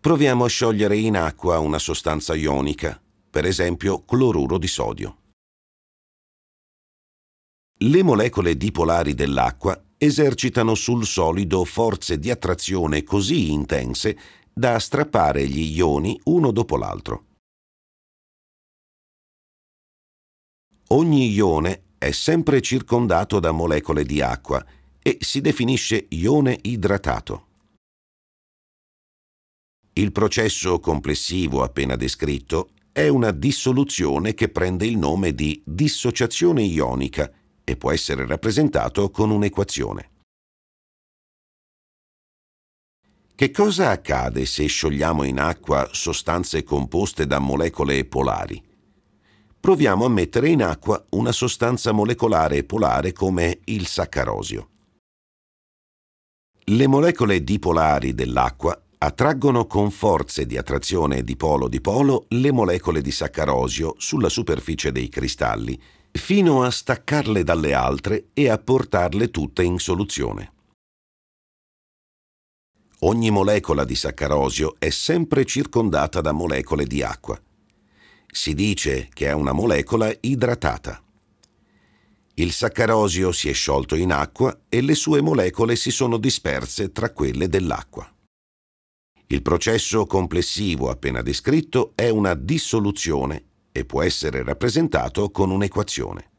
Proviamo a sciogliere in acqua una sostanza ionica, per esempio cloruro di sodio. Le molecole dipolari dell'acqua esercitano sul solido forze di attrazione così intense da strappare gli ioni uno dopo l'altro. Ogni ione è sempre circondato da molecole di acqua e si definisce ione idratato. Il processo complessivo appena descritto è una dissoluzione che prende il nome di dissociazione ionica e può essere rappresentato con un'equazione. Che cosa accade se sciogliamo in acqua sostanze composte da molecole polari? Proviamo a mettere in acqua una sostanza molecolare polare come il saccarosio. Le molecole dipolari dell'acqua attraggono con forze di attrazione dipolo-dipolo le molecole di saccarosio sulla superficie dei cristalli, fino a staccarle dalle altre e a portarle tutte in soluzione. Ogni molecola di saccarosio è sempre circondata da molecole di acqua. Si dice che è una molecola idratata. Il saccarosio si è sciolto in acqua e le sue molecole si sono disperse tra quelle dell'acqua. Il processo complessivo appena descritto è una dissoluzione e può essere rappresentato con un'equazione.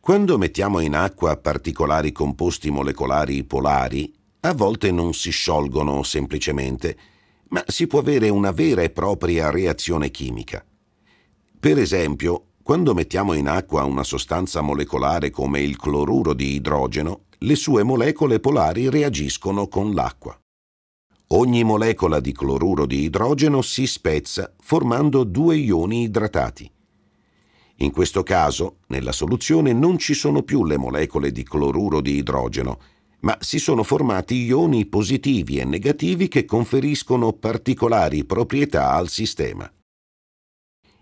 Quando mettiamo in acqua particolari composti molecolari polari, a volte non si sciolgono semplicemente, ma si può avere una vera e propria reazione chimica. Per esempio, quando mettiamo in acqua una sostanza molecolare come il cloruro di idrogeno, le sue molecole polari reagiscono con l'acqua. Ogni molecola di cloruro di idrogeno si spezza formando due ioni idratati. In questo caso, nella soluzione non ci sono più le molecole di cloruro di idrogeno, ma si sono formati ioni positivi e negativi che conferiscono particolari proprietà al sistema.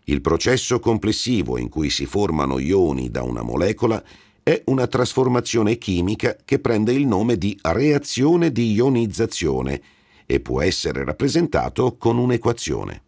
Il processo complessivo in cui si formano ioni da una molecola è una trasformazione chimica che prende il nome di reazione di ionizzazione, e può essere rappresentato con un'equazione.